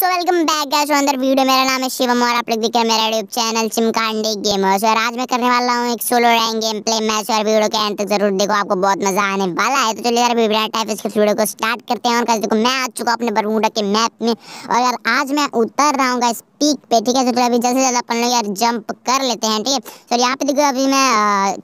सो welcome back guys अंदर video मेरा नाम है शिवम और आप लोग देख रहे हैं मेरा यूट्यूब चैनल चिमकांडे गेमर्स और आज मैं करने वाला हूँ एक solo rank game play match और वीडियो के अंत तक जरूर देखो आपको बहुत मजा आने वाला है तो चलिए यार बिना टाइप इसके वीडियो को स्टार्ट करते हैं और गाइस देखो मैं आ चुका अपने बरमूडा के मैप में और यार आज मैं उतर रहा हूँ गाइस पीक पे ठीक है तो अभी जल्द से जल्द अपन लोग यार जंप कर लेते हैं ठीक है तो यहाँ पे देखो अभी मैं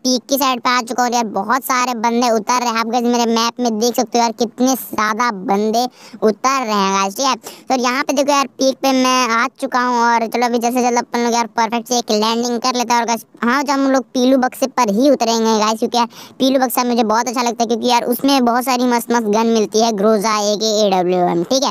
पीक की साइड पे आ चुका हूँ यार बहुत सारे बंदे उतर रहे हैं आप गाइस मेरे मैप में देख सकते हो यार कितने ज़्यादा बंदे उतर रहे हैं गाइस ठीक है तो यहाँ पे देखो यार पीक पे मैं आ चुका हूँ और चलो अभी जैसे जल्द अपन लोग यार परफेक्ट से एक लैंडिंग कर लेते हैं और हाँ जब हम लोग पीलू बक्से पर ही उतरेंगे गाइस क्योंकि यार पीलू बक्सा मुझे बहुत अच्छा लगता है क्योंकि यार उसमें बहुत सारी मस्त मस्त गन मिलती है ग्रोजा ए के ए डब्ल्यू एम ठीक है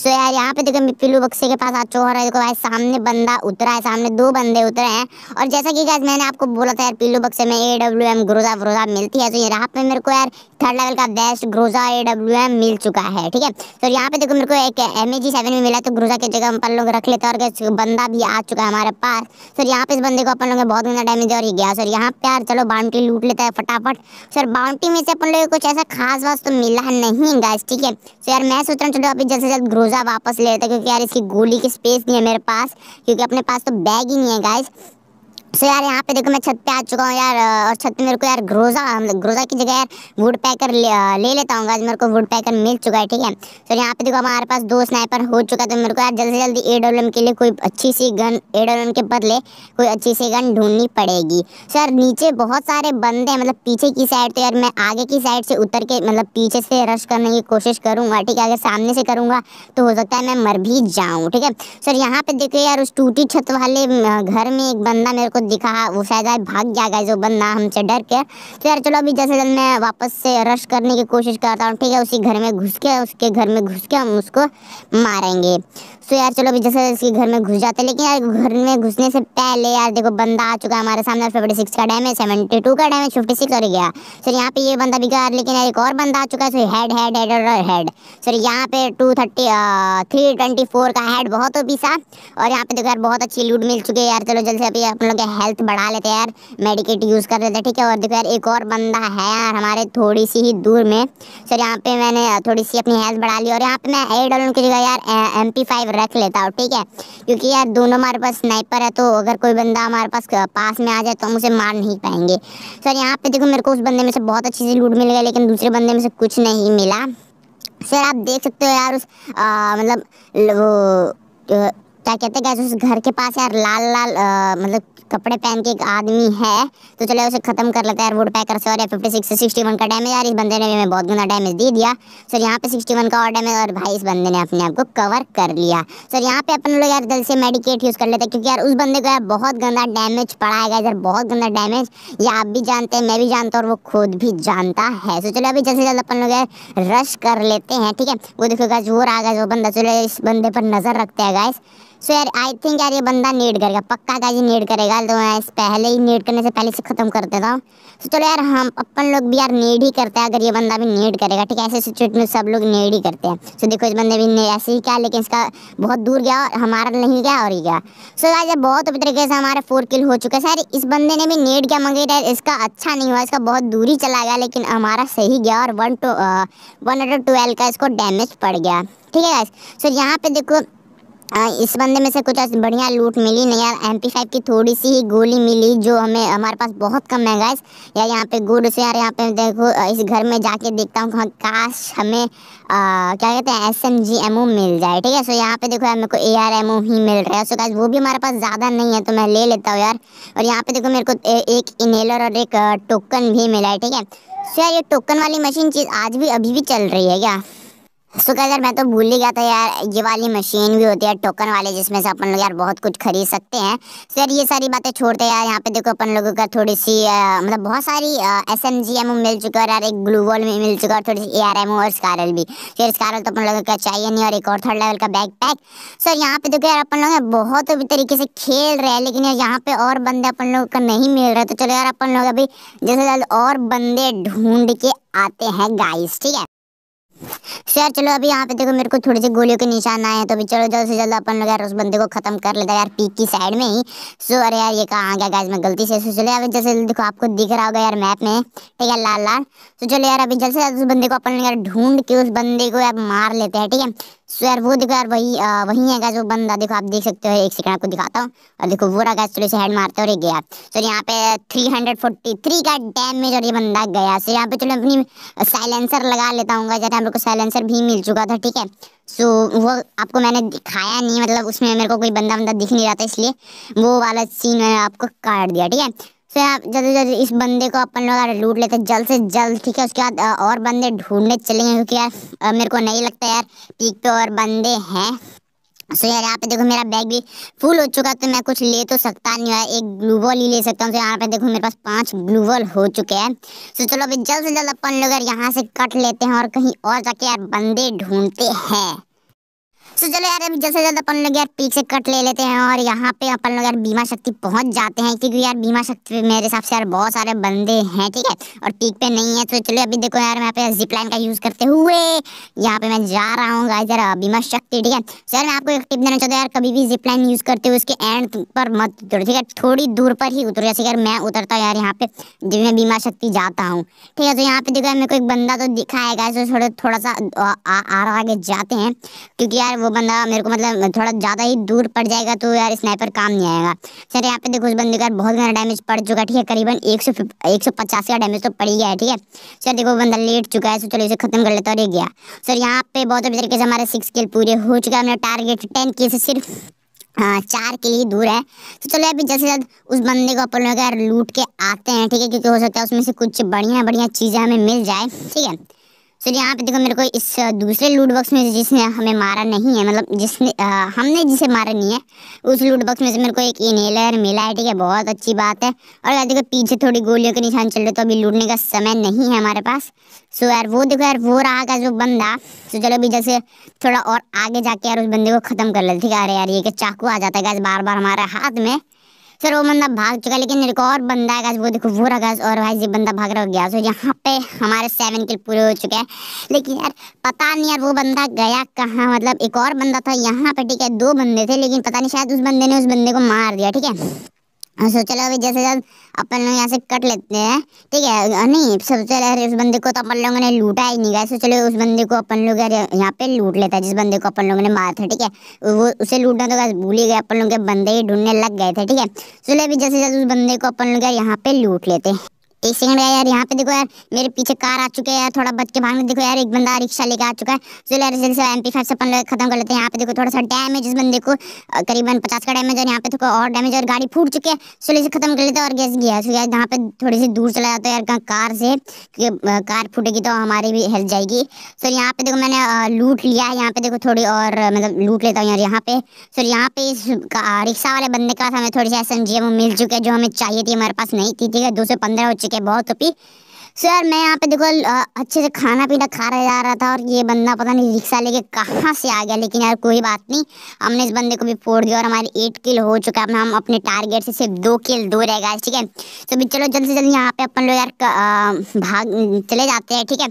सो यार यहाँ पे देखो मैं पीलू बक्से के पास आ चुका रहा देखो भाई सामने बंदा उतरा है सामने दो बंदे उतरे हैं और जैसा कि गाइस मैंने आपको बोला था यार पीलू बक्से में ए डब्ल्यू एम ग्रोजा व्रोजा मिलती है तो यहाँ पे मेरे को यार थर्ड लेवल का best Groza A W M मिल चुका है ठीक है तो यहाँ पे देखो मेरे को एक एम ए जी सेवन में मिला तो ग्रोजा की जगह अपन लोग रख लेते हैं और बंदा भी आ चुका है हमारे पास सर यहाँ पे इस बंदे को अपन लोग बहुत गंदा डैमेज और ही गया सर यहाँ पे यार चलो बाउंड्री लूट लेता है फटाफट सर बाउंड्री में से अपन लोग कुछ ऐसा खास वास तो मिला नहीं गाइस ठीक है सो यार मैं सोच रहा हूँ चलो अभी जल्द से जल्द ग्रोजा वापस ले लेते क्योंकि यार इसकी गोली की स्पेस नहीं है मेरे पास क्योंकि अपने पास तो बैग ही नहीं है गाइस सो यार यहाँ पे देखो मैं छत पे आ चुका हूँ यार और छत पे मेरे को यार ग्रोजा ग्रोजा की जगह यार वुड पैकर ले, ले लेता हूँ आज मेरे को वुड पैकर मिल चुका है ठीक है सो यहाँ पे देखो हमारे पास दो स्नाइपर हो चुका है तो मेरे को यार जल्दी से जल्दी ए डब्ल्यू एम के लिए कोई अच्छी सी गन ए डब्ल्यू एम के बदले कोई अच्छी सी गन ढूंढनी पड़ेगी सो यार नीचे बहुत सारे बंदे हैं मतलब पीछे की साइड तो यार मैं आगे की साइड से उतर के मतलब पीछे से रश करने की कोशिश करूँगा ठीक है अगर सामने से करूँगा तो हो सकता है मैं मर भी जाऊँ ठीक है सर यहाँ पे देखो यार उस टूटी छत वाले घर में एक बंदा मेरे को दिखा वो शायद आज भाग गया गाइज वो बंदा हमसे डर के तो यार चलो अभी जैसे जल्द मैं वापस से रश करने की कोशिश करता हूँ ठीक है उसी घर में घुस के उसके घर में घुस के हम उसको मारेंगे तो यार चलो अभी जैसे उसके घर में घुस जाते हैं लेकिन यार घर में घुसने से पहले यार देखो बंदा आ चुका है हमारे सामने फिफ्टी सिक्स का डैमेज सेवेंटी टू का डैमेज फिफ्टी सिक्स और गया सर यहाँ पे ये बंदा भी गया लेकिन यार एक और बंदा आ चुका है सर हेड हेड हेड और हेड सर यहाँ पे two thirty three twenty four का हेड बहुत ओपी सा और यहाँ पे देखो यार बहुत अच्छी लूट मिल चुकी है यार चलो जल्द से अभी अपन लोग हेल्थ बढ़ा लेते हैं यार मेडिकेट यूज़ कर लेते हैं ठीक है और देखो यार एक और बंदा है यार हमारे थोड़ी सी ही दूर में सर यहाँ पे मैंने थोड़ी सी अपनी हेल्थ बढ़ा ली और यहाँ पे मैं ए डल की जगह यार एम पी फाइव रख लेता हूँ ठीक है क्योंकि यार दोनों हमारे पास स्नाइपर है तो अगर कोई बंदा हमारे पास पास में आ जाए तो हम उसे मार नहीं पाएंगे सर यहाँ पे देखो मेरे को उस बंदे में से बहुत अच्छी सी लूट मिल गई लेकिन दूसरे बंदे में से कुछ नहीं मिला सर आप देख सकते हो यार उस मतलब वो क्या कहते हैं उस घर के पास यार लाल लाल आ, मतलब कपड़े पहन के एक आदमी है तो चलो उसे खत्म कर लेते हैं यार वुड पैकर से और फिफ्टी सिक्स सिक्सटी वन का डैमेज यार इस बंदे ने भी हमें बहुत गुना डैमेज दे दिया सर यहाँ पे सिक्सटी वन का और डैमेज और भाई इस बंदे ने अपने आप को कवर कर लिया सर यहाँ पे अपन लोग यार जल्द से मेडिकेट यूज़ कर लेते हैं क्योंकि यार उस बंदे को यार बहुत गंदा डैमेज पड़ा है यार बहुत गंदा डैमेज ये आप भी जानते हैं मैं भी जानता हूँ और वो खुद भी जानता है सो चलो अभी जल्द से जल्द अपन लोग यार रश कर लेते हैं ठीक है वो देखो गैस वो आ गैस वो बंदा चलो इस बंदे पर नज़र रखते हैं गैस सो यार आई थिंक यार ये बंदा नेट करेगा पक्का जी नेट करेगा तो मैं इस पहले ही नेट करने से पहले से ख़त्म कर देता हूँ तो चलो यार हम अपन लोग भी यार नीड ही करते हैं अगर ये बंदा भी नेट करेगा ठीक है ऐसे सिचुएट में सब लोग नीड ही करते हैं सो देखो इस बंदे भी ऐसे ही क्या लेकिन इसका बहुत दूर गया हमारा नहीं गया और ही गया सो आज बहुत तरीके से हमारा फोर किल हो चुका है सर इस बंदे ने भी नेट क्या मंगे इसका अच्छा नहीं हुआ इसका बहुत दूरी चला गया लेकिन हमारा सही गया और वन टू वन हंड्रेड का इसको डैमेज पड़ गया ठीक है सो यहाँ पे देखो आ, हाँ, इस बंदे में से कुछ बढ़िया लूट मिली नहीं यार एम फाइव की थोड़ी सी ही गोली मिली जो हमें हमारे पास बहुत कम है गैस यार यहाँ पे गुड से यार यहाँ पे देखो इस घर में जाके देखता हूँ काश हमें आ, क्या कहते हैं S M G ammo मिल जाए ठीक है सो यहाँ पे देखो यार मेरे को ए आर एम ओ ही मिल रहा है सो गैस वो भी हमारे पास ज़्यादा नहीं है तो मैं ले लेता हूँ यार और यहाँ पे देखो मेरे को ए, एक इनेलर और एक टोकन भी मिला है ठीक है सो यार ये टोकन वाली मशीन चीज़ आज भी अभी भी चल रही है क्या सो क्या यार मैं तो भूल ही गया था यार ये वाली मशीन भी होती है टोकन वाले जिसमें से अपन लोग यार बहुत कुछ खरीद सकते हैं सो तो यार ये सारी बातें छोड़ते हैं यार यहाँ पे देखो अपन लोगों का थोड़ी सी आ, मतलब बहुत सारी एस एम जी एम मिल चुका है और यार एक ग्लू वॉल में मिल चुका है थोड़ी सी ए आर एम ओ और स्कारल भी फिर तो स्कारल तो अपन लोगों का चाहिए नहीं और एक और थर्ड लेवल का बैक पैक सर यहाँ पे देखो यार अपन लोग बहुत भी तरीके से खेल रहे हैं लेकिन यार यहाँ पे और बंदे अपन लोगों का नहीं मिल रहे तो चलो यार अपन लोग अभी जल्द से जल्द और बंदे ढूंढ के आते हैं गाइस ठीक है सर चलो अभी यहाँ पे देखो मेरे को थोड़े से गोलियों के निशान आए हैं तो अभी चलो जल्द से जल्द अपन लोग यार उस बंदे को खत्म कर लेता यार पीक की साइड में ही सो अरे यार ये कहाँ गया गाइस मैं गलती से सो चलो यार जैसे देखो आपको दिख रहा होगा यार मैप में ठीक है लाल लाल सो चलो यार अभी जल्द से जल्द उस बंदे को अपन यार ढूंढ के उस बंदे को यार मार लेते हैं ठीक है सो यार वो देखो यार वही वही है गाइज वो बंदा देखो आप देख सकते हो एक सेकंड आपको दिखाता हूँ और देखो वो रहा गाइज चलो इसे हेड मारते और गया सो यहाँ पे थ्री हंड्रेड फोर्टी थ्री का डैमेज और ये बंदा गया सो यहाँ पे चलो अपनी साइलेंसर लगा लेता हूँ गाइज यहाँ पे साइलेंसर भी मिल चुका था ठीक है सो वो आपको मैंने दिखाया नहीं मतलब उसमें मेरे को कोई बंदा बंदा दिख नहीं रहा था इसलिए वो वाला सीन मैंने आपको काट दिया ठीक है सो आप जल्द जल्द इस बंदे को अपन लोग लूट लेते हैं जल्द से जल्द ठीक है उसके बाद और बंदे ढूंढने चलेंगे क्योंकि यार मेरे को नहीं लगता यार पीक पे और बंदे हैं सो यार यहाँ पे देखो मेरा बैग भी फुल हो चुका तो मैं कुछ ले तो सकता नहीं है एक ग्लूबॉल ही ले सकता हूँ तो यहाँ पे देखो मेरे पास पांच ग्लूबॉल हो चुके हैं सो चलो अभी जल्द से जल्द अपन लोग यार यहाँ से कट लेते हैं और कहीं और जाके यार बंदे ढूंढते हैं तो चलो यार अभी जैसे जल्द अपन लोग यार पीक से कट ले लेते हैं और यहाँ पे अपन लोग यार बीमा शक्ति पहुँच जाते हैं क्योंकि यार बीमा शक्ति पे मेरे हिसाब से यार बहुत सारे बंदे हैं ठीक है और पीक पे नहीं है तो चलो अभी देखो यार यहाँ पे जिप लाइन का यूज़ करते हुए यहाँ पे मैं जा रहा हूँ गाइस यार बीमा शक्ति ठीक है सर मैं आपको एक टिप देना चाहता हूँ यार कभी भी जिप लाइन यूज़ करते हुए उसके एंड पर मत उतरो ठीक है थोड़ी दूर पर ही उतरो जैसे यार मैं उतरता हूँ यार यहाँ पे जब मैं बीमा शक्ति जाता हूँ ठीक है तो यहाँ पे देखो यार मेरे को एक बंदा तो दिखाएगा थोड़ा थोड़ा सा आ रहा आगे जाते हैं क्योंकि यार वो बंदा मेरे को मतलब थोड़ा ज़्यादा ही दूर पड़ जाएगा तो यार स्नाइपर काम नहीं आएगा सर यहाँ पे देखो उस बंदे का बहुत ज्यादा डैमेज पड़ चुका है ठीक है करीबन एक सौ एक सौ पचास का डैमेज तो पड़ गया है ठीक है सर देखो बंदा लेट चुका है सो चलो इसे खत्म कर लेता और ये गया सर यहाँ पे बहुत अच्छे तरीके से हमारे सिक्स किल पूरे हो चुका है हमारे टारगेट टेन किल से सिर्फ हाँ चार के लिए दूर है तो चलो अभी जल्द से जल्द उस बंदे को अपन लोग लूट के आते हैं ठीक है क्योंकि हो सकता है उसमें से कुछ बढ़िया बढ़िया चीज़ें हमें मिल जाए ठीक है सर यहाँ पे देखो मेरे को इस दूसरे लूट बॉक्स में जिसने हमें मारा नहीं है मतलब जिसने आ, हमने जिसे मारा नहीं है उस लूट बॉक्स में से मेरे को एक इनहेलर मिला है ठीक है बहुत अच्छी बात है और यार देखो पीछे थोड़ी गोलियों के निशान चल रहे तो अभी लूटने का समय नहीं है हमारे पास सो यार वो देखो यार वो रहा का जो बंदा तो चलो अभी जैसे थोड़ा और आगे जाके यार उस बंदे को ख़त्म कर लेते ठीक है अरे यार ये कि चाकू आ जाता है गैस बार बार हमारे हाथ में सर वो बंदा भाग चुका है लेकिन एक और बंदा है वो देखो वो रहा और भाई जी बंदा भाग रहा हो गया सो यहाँ पे हमारे सेवन किल पूरे हो चुके हैं लेकिन यार पता नहीं यार वो बंदा गया कहाँ मतलब एक और बंदा था यहाँ पे ठीक है दो बंदे थे लेकिन पता नहीं शायद उस बंदे ने उस बंदे को मार दिया ठीक है सो चलो अभी जैसे जब अपन लोग यहाँ से कट लेते हैं ठीक है नहीं सबसे अरे उस बंदे को तो अपन लोगों ने लूटा ही नहीं गया सोचे लो उस बंदे को अपन लोग यहाँ पे लूट लेता है जिस बंदे को अपन लोगों ने मारा था ठीक है वो उसे लूटना तो भूल ही गए अपन लोग के बंदे ही ढूंढने लग गए थे ठीक है सोचे अभी जैसे जब उस बंदे को अपन लोग यहाँ पे लूट लेते हैं एक सेकंड का यार यहाँ पे देखो यार मेरे पीछे कार आ चुके हैं यार थोड़ा बच के भागने देखो यार एक बंदा रिक्शा लेके आ चुका है चलो यार जल्दी से एम पी फाइव से अपन लोग खत्म कर लेते हैं यहाँ पे देखो थोड़ा सा डैमेज इस बंदे को करीबन पचास का डैमेज और यहाँ पे देखो और डैमेज और गाड़ी फूट चुकी है चलो इसे खत्म कर लेते हैं और गैस गया तो यार यहाँ पे थोड़ी सी दूर चला जाता है यार कार से क्योंकि कार फूटेगी तो हमारी भी हेल्प जाएगी सर तो यहाँ पे देखो मैंने लूट लिया है यहाँ पे देखो थोड़ी और मतलब लूट लेता हूँ यार यहाँ पे सर तो यहाँ पे इस रिक्शा वाले बंदे के पास हमें थोड़ी सी एस एन जी मिल चुके हैं जो हमें चाहिए थी हमारे पास नहीं थी ठीक है दो सौ पंद्रह हो ठीक है बहुत पी सर यार मैं यहाँ पे देखो अच्छे से खाना पीना खा रहा जा रहा था और ये बंदा पता नहीं रिक्शा लेके कहाँ से आ गया लेकिन यार कोई बात नहीं हमने इस बंदे को भी फोड़ दिया और हमारे एट किल हो चुका है हम अपने टारगेट से सिर्फ दो किल दो रह गए ठीक है तो भी चलो जल्द से जल्द यहाँ पे अपन लोग यार भाग चले जाते हैं ठीक है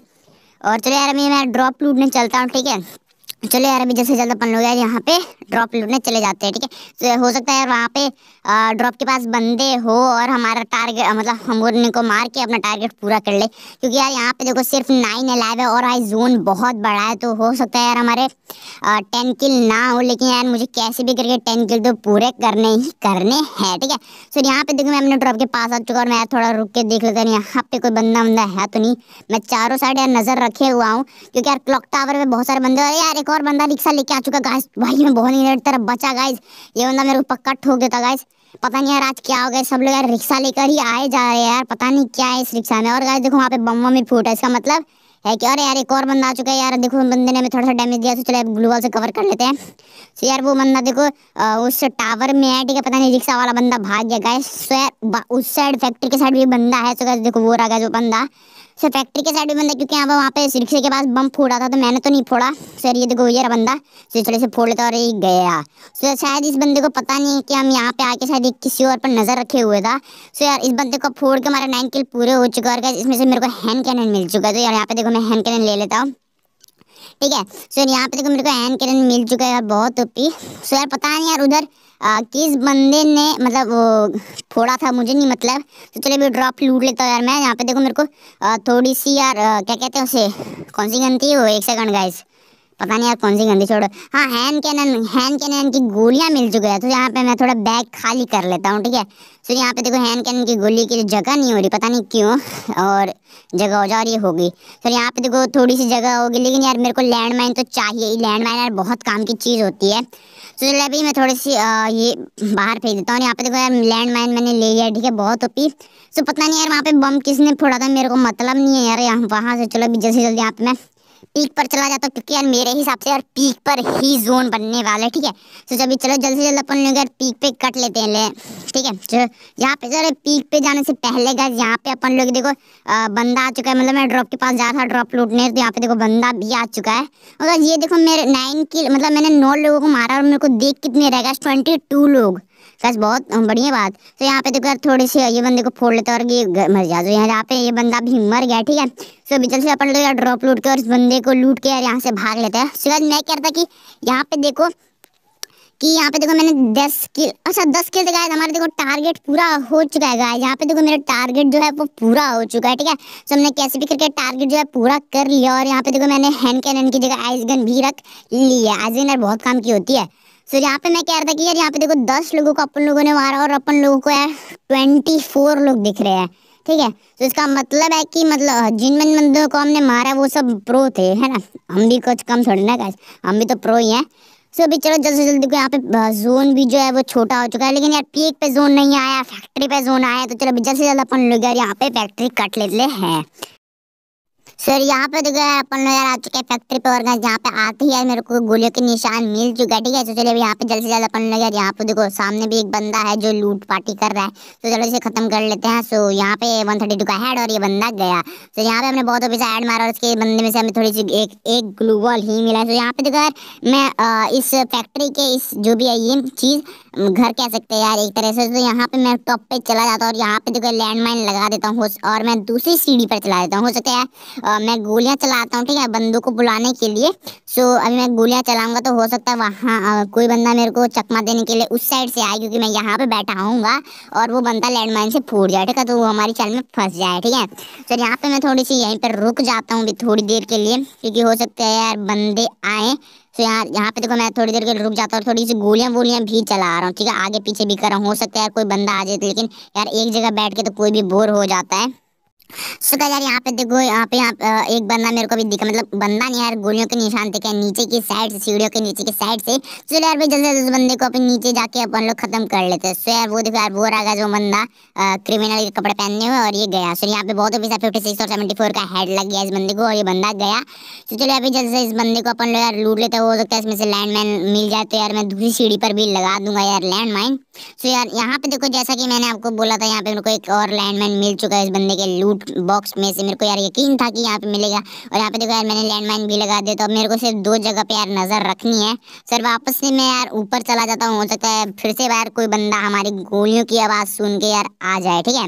और चलो यार मैं मैं ड्रॉप लूटने चलता हूँ ठीक है चलो यार अभी जल्द से जल्द अपन लोग यार यहाँ पे ड्रॉप लूटने चले जाते हैं ठीक है तो हो सकता है यार वहाँ पे ड्रॉप के पास बंदे हो और हमारा टारगेट मतलब हम उनको मार के अपना टारगेट पूरा कर ले क्योंकि यार यहाँ पे देखो सिर्फ नाइन अलाइव है और आई जोन बहुत बड़ा है तो हो सकता है यार हमारे टेन किल ना हो लेकिन यार मुझे कैसे भी करके टेन किल तो पूरे करने ही करने हैं ठीक है सर यहाँ पे देखो मैं अपने ड्रॉप के पास आ चुका और मैं यार थोड़ा रुक के देख लेता हूँ यहाँ पे कोई बंदा वंदा है तो नहीं मैं चारों साइड यार नज़र रखे हुआ हूँ क्योंकि यार क्लॉक टावर में बहुत सारे बंदे और यार एक और बंदा रिक्शा लेके आ चुका गाइस भाई मैं बहुत ही तरफ बचा गाइस ये बंदा मेरे को पक्का ठोक देता गाइस पता नहीं यार आज क्या हो गया सब लोग यार रिक्शा लेकर ही आए जा रहे हैं यार पता नहीं क्या है इस रिक्शा में और गाइस देखो वहाँ पे बम वम फूट है इसका मतलब है कि अरे यार एक और बंदा आ चुका है यार देखो बंदे ने हमें थोड़ा सा डैमेज दिया तो चलो ग्लू वॉल से कवर कर लेते हैं सो तो यार वो बंदा देखो उस टावर में है ठीक है पता नहीं रिक्शा वाला बंदा भाग गया गाइस सो तो यार उस साइड फैक्ट्री के साइड भी बंदा है सो तो गाइस देखो वो रहा गया जो बंदा सर फैक्ट्री के साइड में बंदा क्योंकि यहाँ पर वहाँ पे रिक्शे के पास बम फोड़ा था तो मैंने तो नहीं फोड़ा सर ये देखो यार बंदा सो थोड़े से फोड़ लेता और ये गया सो शायद इस बंदे को पता नहीं है कि हम यहाँ पे आके शायद किसी और पर नज़र रखे हुए था सो यार इस बंदे को फोड़ के हमारा नाइन किल पूरे हो चुका है और इसमें से मेरे को हैंड कैनन मिल चुका है तो यार यहाँ पे देखो मैं हैंड कैनन ले लेता हूँ ठीक है सो यहाँ पे देखो मेरे को हैंड कैनन मिल चुका है यार बहुत ओपी सो यार पता नहीं यार उधर आ, किस बंदे ने मतलब वो फोड़ा था मुझे नहीं मतलब तो चलिए भी ड्रॉप लूट लेता हूँ यार मैं यहाँ पे देखो मेरे को आ, थोड़ी सी यार आ, क्या कहते हैं उसे कौन सी गन थी वो एक सेकंड गाइस पता नहीं यार कौन सी गंदी छोड़ो हाँ हैन कैनन हैन कैनन की गोलियाँ मिल चुकी है तो यहाँ पे मैं थोड़ा बैग खाली कर लेता हूँ ठीक है फिर यहाँ पे देखो हैन कैनन की गोली की जगह नहीं हो रही पता नहीं क्यों और जगह हो जा रही होगी फिर यहाँ पे देखो थोड़ी सी जगह होगी लेकिन यार मेरे को लैंड माइन तो चाहिए ही लैंड माइन यार बहुत काम की चीज़ होती है तो चलिए अभी मैं थोड़ी सी आ, ये बाहर फेंक देता हूँ यहाँ पे देखो यार लैंड माइन मैंने ले लिया ठीक है बहुत ओपी सो पता नहीं यार वहाँ पे बम किसने फोड़ा था मेरे को मतलब नहीं है यार यहाँ वहाँ से चलो अभी जल्दी जल्दी यहाँ पे मैं पीक पर चला जाता है तो क्योंकि यार मेरे हिसाब से यार पीक पर ही जोन बनने वाला है ठीक है तो जब चलो जल्द से जल्द अपन लोग यार पीक पे कट लेते हैं ले ठीक है जो यहाँ पे सर पीक पे जाने से पहले गए यहाँ पे अपन लोग देखो आ, बंदा आ चुका है मतलब मैं ड्रॉप के पास जा रहा ड्रॉप लूटने तो यहाँ पे देखो बंदा भी आ चुका है और ये देखो मेरे नाइन किल मतलब मैंने नौ लोगों को मारा और मेरे को देख कितने रह गए ट्वेंटी लोग सच बहुत बढ़िया बात तो यहाँ पे देखो यार थोड़ी सी ये बंदे को फोड़ लेते और ये मर जाए तो यहाँ पे ये बंदा भी मर गया ठीक है सो तो अभी जल्द से अपन लोग यार ड्रॉप लूट के और इस बंदे को लूट के यार यहाँ से भाग लेता है सो बाद मैं कहता कि यहाँ पे देखो कि यहाँ पे देखो मैंने दस किल अच्छा दस किल तो गायद हमारे देखो टारगेट पूरा हो चुका है गायद यहाँ पे देखो मेरा टारगेट जो है वो पूरा हो चुका है ठीक है सो तो हमने कैसे भी करके टारगेट जो है पूरा कर लिया और यहाँ पे देखो मैंने हैंड कैनन की जगह आइस गन भी रख ली है आइस गन बहुत काम की होती है सो so, यहाँ पे मैं कह रहा था कि यार यहाँ पे देखो दस लोगों को अपन लोगों ने मारा और अपन लोगों को यार ट्वेंटी फोर लोग दिख रहे हैं ठीक है तो इसका मतलब है कि मतलब हाँ, जिन मन बंदों को हमने मारा वो सब प्रो थे है ना हम भी कुछ कम थोड़े ना गैस हम भी तो प्रो ही हैं सो अभी चलो जल्द से जल्दी को यहाँ पे जोन हाँ, भी जो है वो छोटा हो चुका है लेकिन यार पीक पे जोन नहीं आया फैक्ट्री पे जोन आया तो चलो अभी जल्द से जल्द अपन लोग यार यहाँ पे फैक्ट्री कट लेते हैं सर यहाँ पे देखो यार अपन लोग यार आ चुके हैं फैक्ट्री पे और यहाँ पे आते ही यार मेरे को गोलियों के निशान मिल चुका है ठीक है तो चलिए यहाँ पे जल्द से जल्द अपन लोग यार यहाँ पे देखो सामने भी एक बंदा है जो लूट पार्टी कर रहा है तो चलो इसे खत्म कर लेते हैं सो यहाँ पे वन थर्टी टू का हेड और ये बंदा गया तो यहाँ पे हमने बहुत पैसा हेड मारा और उसके बंदे में से हमें थोड़ी सी एक एक ग्लू ही मिला तो यहाँ पे देखो यार मैं इस फैक्ट्री के इस जो भी है ये चीज़ घर कह सकते हैं यार एक तरह से तो यहाँ पे मैं टॉप पे चला जाता हूँ और यहाँ पे देखो लैंड माइन लगा देता हूँ और मैं दूसरी सीढ़ी पर चला देता हूँ हो सकता है मैं गोलियां चलाता हूँ ठीक है बंदूक को बुलाने के लिए सो अभी मैं गोलियां चलाऊंगा तो हो सकता है वहाँ कोई बंदा मेरे को चकमा देने के लिए उस साइड से आए क्योंकि मैं यहाँ पे बैठा हूँगा और वो बंदा लैंड माइन से फूट जाए ठीक है तो वो हमारी चाल में फंस जाए ठीक है सर यहाँ पर मैं थोड़ी सी यहीं पर रुक जाता हूँ थोड़ी देर के लिए क्योंकि हो सकता है यार बंदे आए सो यहाँ यहाँ पे देखो मैं थोड़ी देर के लिए रुक जाता हूँ थोड़ी सी गोलियाँ वोलियाँ भी चला रहा हूँ ठीक है आगे पीछे भी कर रहा हूँ हो सकता है यार कोई बंदा आ जाए लेकिन यार एक जगह बैठ के तो कोई भी बोर हो जाता है सो so, यार यहाँ पे देखो यहाँ पे यहाँ एक बंदा मेरे को भी दिखा मतलब बंदा नहीं यार गोलियों के निशान थे क्या नीचे की साइड से सीढ़ियों के नीचे की साइड से सो यार भाई जल्दी जल्दी उस बंदे को अपन नीचे जाके अपन लोग खत्म कर लेते हैं सो यार वो देखो यार वो रहा जो बंदा क्रिमिनल के कपड़े पहनने हुए और ये गया सो यहाँ पे बहुत ऑफिस फिफ्टी सिक्स और सेवेंटी का हेड लग गया इस बंदे को और ये बंदा गया सो चलो अभी जल्दी से इस बंदे को अपन लोग यार लूट लेते हो सकता है इसमें से लैंड मिल जाए तो यार मैं दूसरी सीढ़ी पर भी लगा दूंगा यार लैंड सो यार यहाँ पे देखो जैसा कि मैंने आपको बोला था यहाँ पे मेरे को एक और लैंड मिल चुका है इस बंदे के लूट बॉक्स में से मेरे को यार यकीन था कि यहाँ पे मिलेगा और यहाँ पे देखो यार मैंने लैंड माइन भी लगा दिया तो अब मेरे को सिर्फ दो जगह पे यार नज़र रखनी है सर वापस से मैं यार ऊपर चला जाता हूँ हो सकता है फिर से यार कोई बंदा हमारी गोलियों की आवाज़ सुन के यार आ जाए ठीक है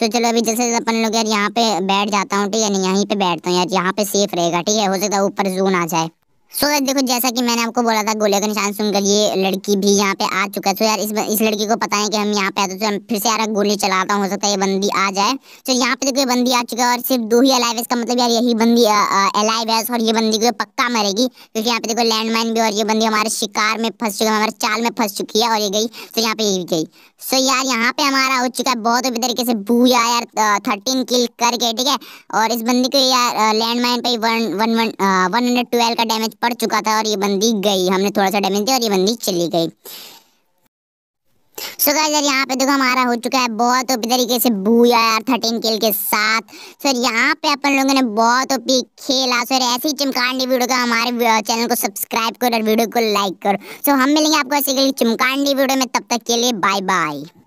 सो चलो अभी जैसे जैसे अपन लोग यार यहाँ पे बैठ जाता हूँ ठीक है नहीं यहीं पे बैठता हूँ यार यहाँ पे सेफ रहेगा ठीक है हो सकता है ऊपर जोन आ जाए सो so, देखो जैसा कि मैंने आपको बोला था गोले का निशान सुनकर ये लड़की भी यहाँ पे आ चुका है सो यार इस इस लड़की को पता है कि हम यहाँ पे आते तो हम फिर से यार गोली चलाता हूँ हो सकता है ये बंदी आ जाए तो so, यहाँ पे देखो ये बंदी आ चुका है और सिर्फ दो ही अलाइव का मतलब यार यही बंदी अलाइव है और ये बंदी को पक्का मरेगी क्योंकि यहाँ पे देखो लैंड माइन भी और ये बंदी हमारे शिकार में फंस चुकी है हमारे चाल में फंस चुकी है और ये गई तो यहाँ पे ये गई सो यार यहाँ पे हमारा हो चुका है बहुत अभी तरीके से बू यार थर्टीन किल करके ठीक है और इस बंदी को यार लैंड माइन पे one one one hundred twelve का डैमेज पड़ चुका था और ये बंदी गई हमने थोड़ा सा डैमेज दिया और ये बंदी चली गई सो so यहाँ पे देखो हमारा हो चुका है बहुत ओपी तरीके से बूया यार थर्टीन किल के साथ सर यहाँ पे अपन लोगों ने बहुत ओपी खेला सर ऐसी चिमकांडी वीडियो का हमारे चैनल को सब्सक्राइब करो और वीडियो को लाइक करो सो so हम मिलेंगे आपको ऐसे चिमकांडी वीडियो में तब तक के लिए बाय बाय